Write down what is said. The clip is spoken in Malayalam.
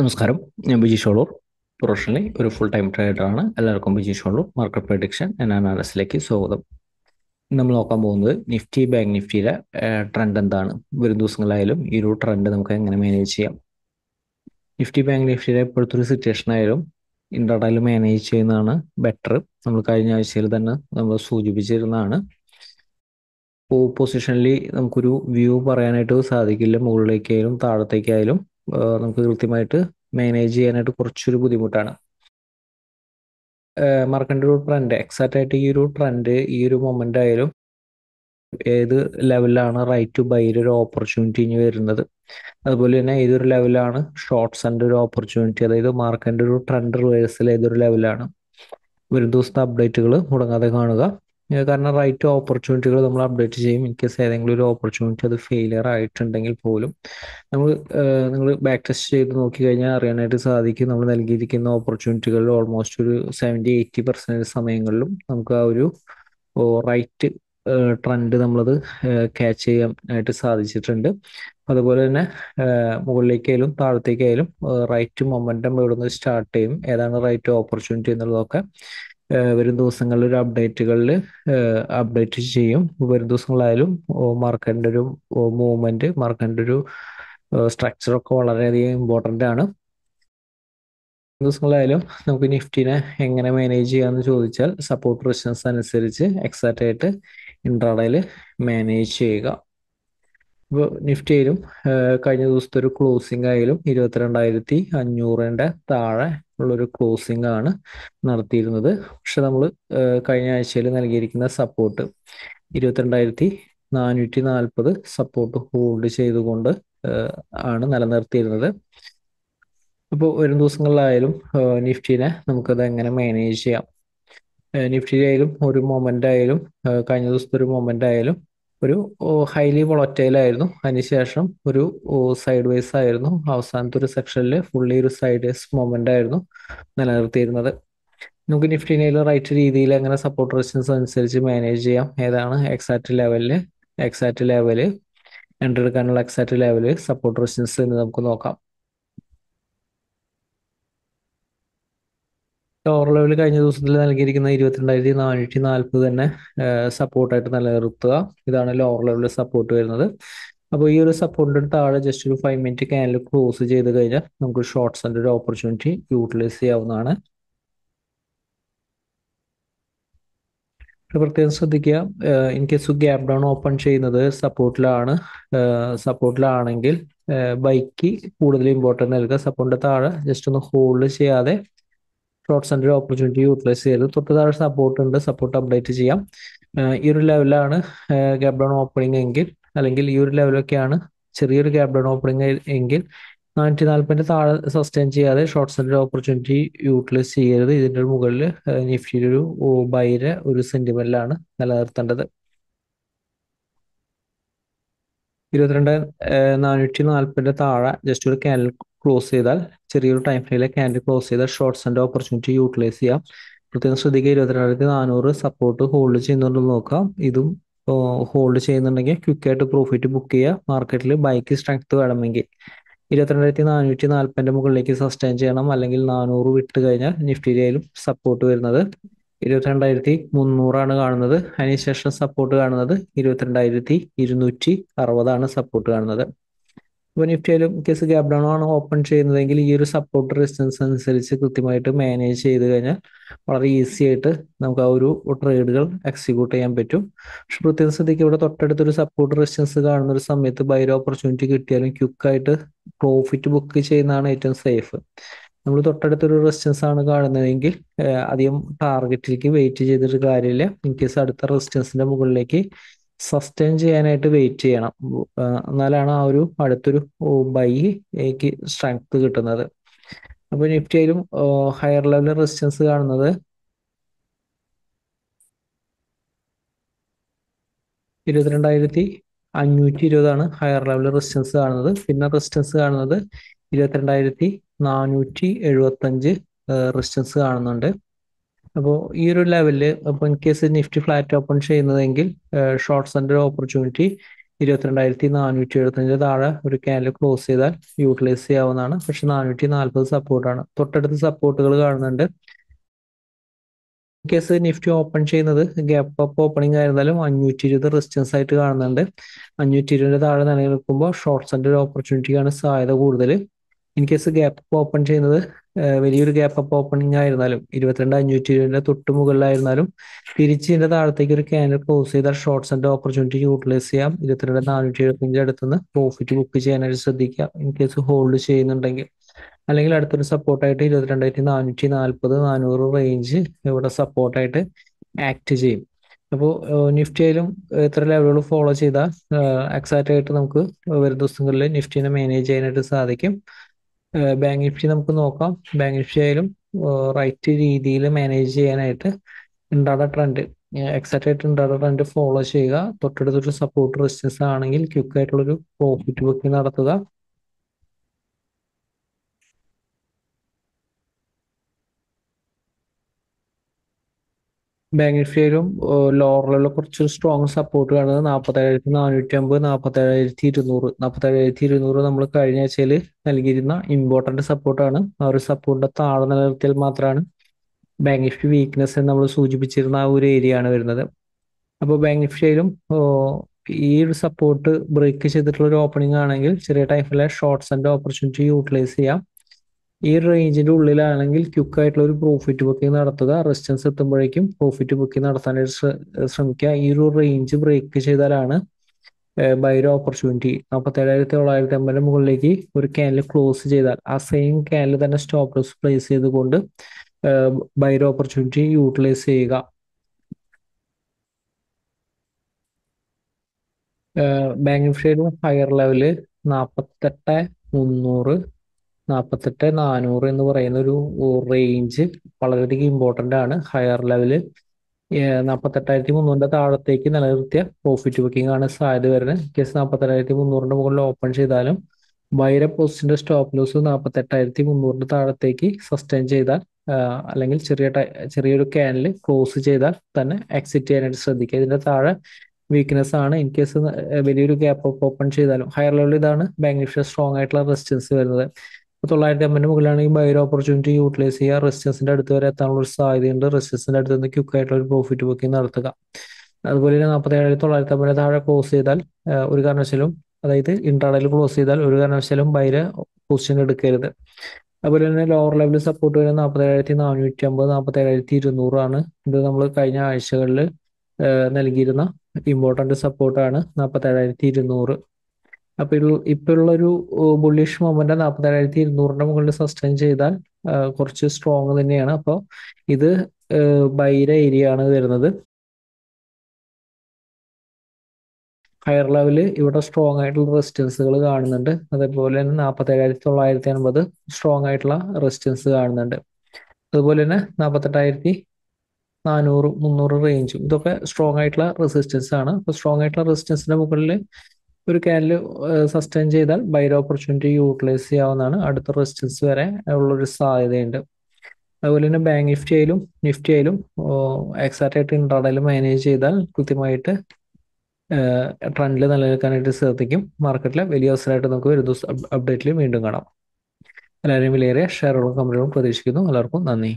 നമസ്കാരം ഞാൻ ബിജി ഷോളൂർ പ്രൊഫഷണലി ഒരു ഫുൾ ടൈം ട്രേഡറാണ് എല്ലാവർക്കും Biji Sholur market prediction and അനാലിസിലേക്ക് സ്വാഗതം നമ്മൾ നോക്കാൻ പോകുന്നത് നിഫ്റ്റി ബാങ്ക് നിഫ്റ്റിയിലെ ട്രെൻഡ് എന്താണ് വരും ദിവസങ്ങളായാലും ഈ ഒരു ട്രെൻഡ് നമുക്ക് എങ്ങനെ മാനേജ് ചെയ്യാം നിഫ്റ്റി ബാങ്ക് നിഫ്റ്റിയുടെ ഇപ്പോഴത്തെ ഒരു സിറ്റുവേഷൻ ആയാലും ഇൻട്രാഡയിൽ മാനേജ് ചെയ്യുന്നതാണ് ബെറ്റർ നമ്മൾ കഴിഞ്ഞ ആഴ്ചയിൽ തന്നെ നമ്മൾ സൂചിപ്പിച്ചിരുന്നതാണ് പൊസിഷനിൽ നമുക്കൊരു വ്യൂ പറയാനായിട്ട് സാധിക്കില്ല മുകളിലേക്കായാലും താഴത്തേക്കായാലും നമുക്ക് കൃത്യമായിട്ട് മാനേജ് ചെയ്യാനായിട്ട് കുറച്ചൊരു ബുദ്ധിമുട്ടാണ് മാർക്കണ്ട ഒരു ട്രെൻഡ് എക്സാക്റ്റ് ആയിട്ട് ഈ ഒരു ട്രെൻഡ് ഈ ഒരു മൊമെന്റ് ആയാലും ഏത് ലെവലിലാണ് റൈറ്റ് ടു ബൈ ഒരു ഓപ്പർച്യൂണിറ്റി ഇനി വരുന്നത് അതുപോലെ തന്നെ ഏതൊരു ലെവലാണ് ഷോർട്ട്സിൻ്റെ ഒരു ഓപ്പർച്യൂണിറ്റി അതായത് മാർക്കൻ്റെ ഒരു ട്രെൻഡ് റിവേഴ്സൽ ഏതൊരു ലെവലാണ് ഒരു ദിവസത്തെ അപ്ഡേറ്റുകൾ മുടങ്ങാതെ കാണുക കാരണം റൈറ്റ് ഓപ്പർച്യൂണിറ്റികൾ നമ്മൾ അപ്ഡേറ്റ് ചെയ്യും ഇൻ കേസ് ഏതെങ്കിലും ഒരു ഓപ്പർച്യൂണിറ്റി അത് ഫെയിലിയർ ആയിട്ടുണ്ടെങ്കിൽ പോലും നമ്മൾ നിങ്ങൾ ബാക്ക് ടെസ്റ്റ് ചെയ്ത് നോക്കി കഴിഞ്ഞാൽ അറിയാനായിട്ട് സാധിക്കും നമ്മൾ നൽകിയിരിക്കുന്ന ഓപ്പർച്യൂണിറ്റികളിൽ ഓൾമോസ്റ്റ് ഒരു സെവൻറ്റി എയ്റ്റി പെർസെൻറ്റേജ് സമയങ്ങളിലും നമുക്ക് ആ ഒരു റൈറ്റ് ട്രെൻഡ് നമ്മളത് ക്യാച്ച് ചെയ്യാൻ ആയിട്ട് സാധിച്ചിട്ടുണ്ട് അതുപോലെ തന്നെ മുകളിലേക്കായാലും താഴത്തേക്കായാലും റൈറ്റ് മൊമെൻറ്റം എവിടെ നിന്ന് സ്റ്റാർട്ട് ചെയ്യും ഏതാണ് റൈറ്റ് ഓപ്പർച്യൂണിറ്റി എന്നുള്ളതൊക്കെ വരും ദിവസങ്ങളിൽ ഒരു അപ്ഡേറ്റുകളിൽ അപ്ഡേറ്റ് ചെയ്യും വരും ദിവസങ്ങളായാലും മാർക്കറ്റിൻ്റെ ഒരു മൂവ്മെൻറ്റ് മാർക്കറ്റിൻ്റെ ഒരു ഒക്കെ വളരെയധികം ഇമ്പോർട്ടൻ്റ് ആണ് ദിവസങ്ങളായാലും നമുക്ക് നിഫ്റ്റിനെ എങ്ങനെ മാനേജ് ചെയ്യാമെന്ന് ചോദിച്ചാൽ സപ്പോർട്ട് റെസിസ്റ്റൻസ് അനുസരിച്ച് എക്സാക്റ്റ് ആയിട്ട് ഇൻട്രാഡയിൽ മാനേജ് ചെയ്യുക ഇപ്പോൾ ആയാലും കഴിഞ്ഞ ദിവസത്തെ ഒരു ക്ലോസിംഗ് ആയാലും ഇരുപത്തിരണ്ടായിരത്തി അഞ്ഞൂറിൻ്റെ താഴെ ഉള്ളൊരു ക്ലോസിംഗ് ആണ് നടത്തിയിരുന്നത് പക്ഷെ നമ്മൾ കഴിഞ്ഞ ആഴ്ചയിൽ നൽകിയിരിക്കുന്ന സപ്പോർട്ട് ഇരുപത്തിരണ്ടായിരത്തി നാനൂറ്റി നാൽപ്പത് സപ്പോർട്ട് ഹോൾഡ് ചെയ്തുകൊണ്ട് ആണ് നിലനിർത്തിയിരുന്നത് അപ്പോൾ വരും ദിവസങ്ങളിലായാലും നിഫ്റ്റിനെ നമുക്കത് എങ്ങനെ മാനേജ് ചെയ്യാം നിഫ്റ്റിയിലായാലും ഒരു മൊമെൻ്റ് ആയാലും കഴിഞ്ഞ ദിവസത്തെ ഒരു മൊമെൻ്റ് ആയാലും ഒരു ഹൈലി വളറ്റൈൽ ആയിരുന്നു അതിനുശേഷം ഒരു സൈഡ് വൈസ് ആയിരുന്നു അവസാനത്തെ ഒരു സെക്ഷനിൽ ഫുള്ളി ഒരു സൈഡ് വൈസ് മൊമെന്റ് ആയിരുന്നു നിലനിർത്തിയിരുന്നത് നമുക്ക് നിഫ്റ്റിനെയിൽ റൈറ്റ് രീതിയിൽ അങ്ങനെ സപ്പോർട്ട് റെസിസ്റ്റൻസ് അനുസരിച്ച് മാനേജ് ചെയ്യാം ഏതാണ് എക്സാക്ട് ലെവലിൽ എക്സാക്ട് ലെവല് എൻ്റർ എടുക്കാനുള്ള എക്സാക്ട് ലെവല് സപ്പോർട്ട് റെസിസ്റ്റൻസ് എന്ന് നമുക്ക് നോക്കാം ടവർ ലെവൽ കഴിഞ്ഞ ദിവസത്തിൽ നൽകിയിരിക്കുന്ന ഇരുപത്തിരണ്ടായിരത്തി നാനൂറ്റി നാൽപ്പത് തന്നെ സപ്പോർട്ടായിട്ട് നിലനിർത്തുക ഇതാണ് ലോവർ ലെവലിൽ സപ്പോർട്ട് വരുന്നത് അപ്പോൾ ഈ ഒരു സപ്പോർട്ടിന് താഴെ ജസ്റ്റ് ഒരു ഫൈവ് മിനിറ്റ് ക്യാനിൽ ക്ലോസ് ചെയ്ത് കഴിഞ്ഞാൽ നമുക്ക് ഷോർട്ട്സിൻ്റെ ഒരു ഓപ്പർച്യൂണിറ്റി യൂട്ടിലൈസ് ചെയ്യാവുന്നതാണ് പ്രത്യേകം ശ്രദ്ധിക്കുക in case gap down open ചെയ്യുന്നത് സപ്പോർട്ടിലാണ് സപ്പോർട്ടിലാണെങ്കിൽ ബൈക്ക് കൂടുതൽ ഇമ്പോർട്ടൻ്റ് നൽകുക സപ്പോർട്ടിൻ്റെ താഴെ ജസ്റ്റ് ഒന്ന് ഹോൾഡ് ചെയ്യാതെ പ്ലോട്ട് സെന്റർ ഓപ്പർച്യൂണിറ്റി യൂട്ടിലൈസ് ചെയ്ത് തൊട്ട് താഴെ സപ്പോർട്ട് ഉണ്ട് സപ്പോർട്ട് അപ്ഡേറ്റ് ചെയ്യാം ഈ ഒരു ലെവലാണ് ഗ്യാപ് ഡൗൺ ഓപ്പണിംഗ് എങ്കിൽ അല്ലെങ്കിൽ ഈ ഒരു ലെവലൊക്കെയാണ് ചെറിയൊരു ഗ്യാപ് ഡൗൺ ഓപ്പണിംഗ് എങ്കിൽ നാനൂറ്റി നാൽപ്പതിന്റെ താഴെ സസ്റ്റെയിൻ ചെയ്യാതെ ഷോർട്ട് സെന്റർ ഓപ്പർച്യൂണിറ്റി യൂട്ടിലൈസ് ചെയ്യരുത് ഇതിന്റെ മുകളിൽ നിഫ്റ്റിയിൽ ഒരു ബൈര ഒരു സെന്റിമെന്റിലാണ് നിലനിർത്തേണ്ടത് ഇരുപത്തിരണ്ട് നാനൂറ്റി നാൽപ്പതിൻ്റെ താഴെ ജസ്റ്റ് ഒരു ക്യാൻഡിൽ ക്ലോസ് ചെയ്താൽ ചെറിയൊരു ടൈം ഫ്രെയിമിലെ ക്യാൻഡിൽ ക്ലോസ് ചെയ്താൽ ഷോർട്ട്സ് ആൻഡ് ഓപ്പർച്യൂണിറ്റി യൂട്ടിലൈസ് ചെയ്യാം പ്രത്യേകം ശ്രദ്ധിക്കുക ഇരുപത്തിരണ്ടായിരത്തി നാനൂറ് സപ്പോർട്ട് ഹോൾഡ് ചെയ്യുന്നുണ്ടെന്ന് നോക്കാം ഇതും ഹോൾഡ് ചെയ്യുന്നുണ്ടെങ്കിൽ ക്വിക്കായിട്ട് പ്രോഫിറ്റ് ബുക്ക് ചെയ്യുക മാർക്കറ്റിൽ ബൈക്ക് സ്ട്രെങ്ത് വേണമെങ്കിൽ ഇരുപത്തിരണ്ടായിരത്തി നാനൂറ്റി നാൽപ്പതിൻ്റെ മുകളിലേക്ക് സസ്റ്റെയിൻ ചെയ്യണം അല്ലെങ്കിൽ നാനൂറ് വിട്ട് കഴിഞ്ഞാൽ നിഫ്റ്റിയിലും സപ്പോർട്ട് വരുന്നത് ഇരുപത്തിരണ്ടായിരത്തി മുന്നൂറാണ് കാണുന്നത് അതിനുശേഷം സപ്പോർട്ട് കാണുന്നത് ഇരുപത്തിരണ്ടായിരത്തി ഇരുന്നൂറ്റി അറുപതാണ് സപ്പോർട്ട് കാണുന്നത് ഇപ്പോൾ നിഫ്റ്റിയിലും കേസ് ഗ്യാപ് ഡൗൺ ആണ് ഓപ്പൺ ചെയ്യുന്നതെങ്കിൽ ഈ ഒരു സപ്പോർട്ട് റെസിസ്റ്റൻസ് അനുസരിച്ച് കൃത്യമായിട്ട് മാനേജ് ചെയ്ത് കഴിഞ്ഞാൽ വളരെ ഈസി ആയിട്ട് നമുക്ക് ആ ഒരു ട്രേഡുകൾ എക്സിക്യൂട്ട് ചെയ്യാൻ പറ്റും പക്ഷെ പ്രത്യേകം ശ്രദ്ധിക്കുക ഇവിടെ തൊട്ടടുത്തൊരു സപ്പോർട്ട് റെസിസ്റ്റൻസ് കാണുന്ന ഒരു സമയത്ത് ബൈരോ ഓപ്പർച്യൂണിറ്റി കിട്ടിയാലും ക്യുക്കായിട്ട് പ്രോഫിറ്റ് ബുക്ക് ചെയ്യുന്നതാണ് ഏറ്റവും സേഫ് നമ്മൾ തൊട്ടടുത്തൊരു റെസിസ്റ്റൻസ് ആണ് കാണുന്നതെങ്കിൽ അധികം ടാർഗറ്റിലേക്ക് വെയിറ്റ് ചെയ്തിട്ട് കാര്യമില്ല ഇൻ കേസ് അടുത്ത റെസിസ്റ്റൻസിന്റെ മുകളിലേക്ക് സസ്റ്റെയിൻ ചെയ്യാനായിട്ട് വെയിറ്റ് ചെയ്യണം എന്നാലാണ് ആ ഒരു അടുത്തൊരു ബൈക്ക് സ്ട്രെങ്ത് കിട്ടുന്നത് അപ്പോൾ നിഫ്റ്റിയിലും ഹയർ ലെവൽ റെസിസ്റ്റൻസ് കാണുന്നത് ഇരുപത്തിരണ്ടായിരത്തി അഞ്ഞൂറ്റി ഇരുപതാണ് ഹയർ ലെവൽ റെസിസ്റ്റൻസ് കാണുന്നത് പിന്നെ റെസിസ്റ്റൻസ് കാണുന്നത് ഇരുപത്തിരണ്ടായിരത്തി നാനൂറ്റി എഴുപത്തഞ്ച് റെസിസ്റ്റൻസ് കാണുന്നുണ്ട് അപ്പോൾ ഈ ഒരു ലെവലിൽ അപ്പോൾ in case Nifty flat open ചെയ്യുന്നതെങ്കിൽ ഷോർട്ട് സെൻറ്റർ ഓപ്പർച്യൂണിറ്റി ഇരുപത്തിരണ്ടായിരത്തി നാനൂറ്റി എഴുപത്തഞ്ച് താഴെ ഒരു ക്യാൻഡിൽ ക്ലോസ് ചെയ്താൽ യൂട്ടിലൈസ് ചെയ്യാവുന്നതാണ് പക്ഷെ നാനൂറ്റി നാൽപ്പത് സപ്പോർട്ടാണ് തൊട്ടടുത്ത് സപ്പോർട്ടുകൾ കാണുന്നുണ്ട് കേസ് നിഫ്റ്റി ഓപ്പൺ ചെയ്യുന്നത് ഗ്യാപ്പ് അപ്പ് ഓപ്പണിംഗ് ആയിരുന്നാലും അഞ്ഞൂറ്റി ഇരുപത് റെസിസ്റ്റൻസ് ആയിട്ട് കാണുന്നുണ്ട് അഞ്ഞൂറ്റി ഇരുപതിന്റെ താഴെ നിലനിൽക്കുമ്പോൾ ഷോർട്ട് സെൻറ്റർ ഓപ്പർച്യൂണിറ്റിക്കാണ് സാധ്യത കൂടുതൽ in case gap up open ചെയ്യുന്നത് വലിയൊരു ഗ്യാപ്പ് അപ്പ് ഓപ്പണിംഗ് ആയിരുന്നാലും ഇരുപത്തിരണ്ട് അഞ്ഞൂറ്റി ഇരുപതിന്റെ തൊട്ട് മുകളിലായിരുന്നാലും തിരിച്ച് ഇതിന്റെ താഴത്തേക്ക് ഒരു ക്യാനൽ ക്ലോസ് ചെയ്താൽ ഷോർട്ട് ആൻഡ് ഓപ്പർച്യൂണിറ്റി യൂട്ടിലൈസ് ചെയ്യാം ഇരുപത്തിരണ്ട് നാനൂറ്റി അടുത്ത് നിന്ന് പ്രോഫിറ്റ് ബുക്ക് ചെയ്യാനായിട്ട് ശ്രദ്ധിക്കാം ഇൻ കേസ് ഹോൾഡ് ചെയ്യുന്നുണ്ടെങ്കിൽ അല്ലെങ്കിൽ അടുത്തൊരു സപ്പോർട്ടായിട്ട് ഇരുപത്തിരണ്ടായിരത്തി നാനൂറ്റി നാൽപ്പത് നാനൂറ് റേഞ്ച് ഇവിടെ സപ്പോർട്ടായിട്ട് ആക്ട് ചെയ്യും അപ്പോൾ ആയാലും എത്ര ലെവലുകൾ ഫോളോ ചെയ്താൽ എക്സാക്റ്റ് ആയിട്ട് നമുക്ക് വരും ദിവസങ്ങളിൽ നിഫ്റ്റിനെ മാനേജ് ചെയ്യാനായിട്ട് സാധിക്കും ബാങ്ക് നിഫ്റ്റി നമുക്ക് നോക്കാം ബാങ്ക് നിഫ്റ്റി ആയാലും റൈറ്റ് രീതിയിൽ മാനേജ് ചെയ്യാനായിട്ട് ഉണ്ടാകുന്ന ട്രെൻഡ് എക്സൈറ്റ് ആയിട്ട് ഉണ്ടാകുന്ന ട്രെൻഡ് ഫോളോ ചെയ്യുക തൊട്ടടുത്തൊരു സപ്പോർട്ട് റെസിസ്റ്റൻസ് ആണെങ്കിൽ ക്വിക്ക് ആയിട്ടുള്ളൊരു പ്രോഫിറ്റ് ബുക്കിംഗ് നടത്തുക ലോവർ ലെവലിൽ കുറച്ച് സ്ട്രോങ് സപ്പോർട്ട് കാണുന്നത് നാൽപ്പത്തേഴായിരത്തി നാനൂറ്റി അമ്പത് നാൽപ്പത്തേഴായിരത്തി ഇരുന്നൂറ് നാൽപ്പത്തേഴായിരത്തി ഇരുന്നൂറ് നമ്മൾ കഴിഞ്ഞ ആഴ്ചയിൽ നൽകിയിരുന്ന ഇമ്പോർട്ടന്റ് സപ്പോർട്ടാണ് ആ ഒരു സപ്പോർട്ടിൻ്റെ താഴെ നിലനിർത്തിയാൽ മാത്രമാണ് ബാങ്ക് നിഫ്റ്റി വീക്ക്നെസ് എന്ന് നമ്മൾ സൂചിപ്പിച്ചിരുന്ന ആ ഒരു ഏരിയ ആണ് വരുന്നത് അപ്പോൾ ബാങ്ക് നിഫ്റ്റിയിലും ഈ ഒരു സപ്പോർട്ട് ബ്രേക്ക് ചെയ്തിട്ടുള്ള ഒരു ഓപ്പണിംഗ് ആണെങ്കിൽ ചെറിയ ടൈമിലെ ഷോർട്ട്സ് ആൻഡ് ഓപ്പർച്യൂണിറ്റി യൂട്ടിലൈസ് ചെയ്യാം ഈ റേഞ്ചിന്റെ ഉള്ളിലാണെങ്കിൽ ആയിട്ടുള്ള ഒരു പ്രോഫിറ്റ് ബുക്കിംഗ് നടത്തുക റെസിസ്റ്റൻസ് എത്തുമ്പോഴേക്കും പ്രോഫിറ്റ് ബുക്കിംഗ് നടത്താനായിട്ട് ശ്രമിക്കുക ഈ ഒരു റേഞ്ച് ബ്രേക്ക് ചെയ്താലാണ് ബൈര ഓപ്പർച്യൂണിറ്റി നാൽപ്പത്തേഴായിരത്തി തൊള്ളായിരത്തി അമ്പതിന് മുകളിലേക്ക് ഒരു ക്യാനൽ ക്ലോസ് ചെയ്താൽ ആ സെയിം ക്യാനൽ തന്നെ സ്റ്റോപ്പ് ലോസ് പ്ലേസ് ചെയ്തുകൊണ്ട് ബൈര ഓപ്പർച്യൂണിറ്റി യൂട്ടിലൈസ് ചെയ്യുക ബാങ്കിങ് ഷെയർ ഹയർ ലെവല് നാൽപ്പത്തെട്ട് മുന്നൂറ് നാൽപ്പത്തെട്ട് നാനൂറ് എന്ന് പറയുന്ന ഒരു റേഞ്ച് വളരെയധികം ഇമ്പോർട്ടൻ്റ് ആണ് ഹയർ ലെവലിൽ നാൽപ്പത്തെട്ടായിരത്തി മുന്നൂറിൻ്റെ താഴത്തേക്ക് നിലനിർത്തിയ പ്രോഫിറ്റ് ബുക്കിംഗ് ആണ് സാധ്യത വരുന്നത് കേസ് നാൽപ്പത്തെട്ടായിരത്തി മുന്നൂറിൻ്റെ മുകളിൽ ഓപ്പൺ ചെയ്താലും വൈര പോസ്റ്റിൻ്റെ സ്റ്റോപ്പ് ലോസ് നാൽപ്പത്തെട്ടായിരത്തി മുന്നൂറിൻ്റെ താഴത്തേക്ക് സസ്റ്റെയിൻ ചെയ്താൽ അല്ലെങ്കിൽ ചെറിയ ചെറിയൊരു ക്യാനിൽ ക്ലോസ് ചെയ്താൽ തന്നെ എക്സിറ്റ് ചെയ്യാനായിട്ട് ശ്രദ്ധിക്കുക ഇതിന്റെ താഴെ വീക്ക്നെസ് ആണ് ഇൻ കേസ് വലിയൊരു ഗ്യാപ്പ് ഓപ്പൺ ചെയ്താലും ഹയർ ലെവലിൽ ഇതാണ് ബാങ്ക് സ്ട്രോങ് ആയിട്ടുള്ള റെസിസ്റ്റൻസ് വരുന്നത് തൊള്ളായിരത്തി എമ്മിന് മുകളിലാണെങ്കിൽ ബൈ ഓപ്പർച്യൂണിറ്റി യൂട്ടിലൈസ് ചെയ്യുക റെസിസ്റ്റൻസിന്റെ അടുത്ത് വരെ എത്താനുള്ള ഒരു സാധ്യതയുണ്ട് റെസിസ്റ്റൻസിന്റെ അടുത്ത് നിന്ന് ക്യുക്ക് ആയിട്ടുള്ള ഒരു പ്രോഫിറ്റ് ബുക്കിംഗ് നടത്തുക അതുപോലെ തന്നെ നാൽപ്പത്തി ഏഴായിരത്തി തൊള്ളായിരത്തി അമ്പതിനെ താഴെ ക്ലോസ് ചെയ്താൽ ഒരു കാരണവശാലും അതായത് ഇൻട്രാഡയിൽ ക്ലോസ് ചെയ്താൽ ഒരു കാരണവശാലും ബൈര് പൊസിഷൻ എടുക്കരുത് അതുപോലെ തന്നെ ലോവർ ലെവലിൽ സപ്പോർട്ട് വരുന്ന നാൽപ്പത്തേഴായിരത്തി നാനൂറ്റി അമ്പത് നാൽപ്പത്തേഴായിരത്തി ഇരുന്നൂറാണ് ഇത് നമ്മൾ കഴിഞ്ഞ ആഴ്ചകളിൽ നൽകിയിരുന്ന ഇമ്പോർട്ടൻ്റ് സപ്പോർട്ടാണ് നാൽപ്പത്തേഴായിരത്തി ഇരുന്നൂറ് അപ്പൊ ഒരു ഇപ്പോഴുള്ള ഒരു ബുള്ളിഷ് മൊമെന്റ് നാൽപ്പത്തേഴായിരത്തി ഇരുന്നൂറിന്റെ മുകളിൽ സസ്റ്റെയിൻ ചെയ്താൽ കുറച്ച് സ്ട്രോങ് തന്നെയാണ് അപ്പോൾ ഇത് ബൈര ഏരിയ ആണ് വരുന്നത് ഹയർ ലെവല് ഇവിടെ സ്ട്രോങ് ആയിട്ടുള്ള റെസിസ്റ്റൻസുകൾ കാണുന്നുണ്ട് അതേപോലെ തന്നെ നാൽപ്പത്തേഴായിരത്തി തൊള്ളായിരത്തി അൻപത് സ്ട്രോങ് ആയിട്ടുള്ള റെസിസ്റ്റൻസ് കാണുന്നുണ്ട് അതുപോലെ തന്നെ നാൽപ്പത്തെട്ടായിരത്തി നാനൂറ് മുന്നൂറ് റേഞ്ചും ഇതൊക്കെ സ്ട്രോങ് ആയിട്ടുള്ള റെസിസ്റ്റൻസ് ആണ് അപ്പോൾ സ്ട്രോങ് ആയിട്ടുള്ള റെസിസ്റ്റൻസിന്റെ മുകളിൽ ഒരു ക്യാനിൽ സസ്റ്റെയിൻ ചെയ്താൽ ബൈഡ് ഓപ്പർച്യൂണിറ്റി യൂട്ടിലൈസ് ചെയ്യാവുന്നതാണ് അടുത്ത റെസിസ്റ്റൻസ് വരെ ഉള്ളൊരു സാധ്യതയുണ്ട് അതുപോലെ തന്നെ ബാങ്ക് നിഫ്റ്റി ആയാലും നിഫ്റ്റി ആയാലും എക്സാക്റ്റ് ആയിട്ട് ഇൻട്രാഡയിൽ മാനേജ് ചെയ്താൽ കൃത്യമായിട്ട് ട്രെൻഡിൽ നിലനിൽക്കാനായിട്ട് ശ്രദ്ധിക്കും മാർക്കറ്റിലെ വലിയ അവസരമായിട്ട് നമുക്ക് ഒരു ദിവസം അപ്ഡേറ്റിൽ വീണ്ടും കാണാം എല്ലാവരെയും വിലയേറിയ ഷെയറുകളും കമ്പനികളും പ്രതീക്ഷിക്കുന്നു എല്ലാവർക്കും നന്ദി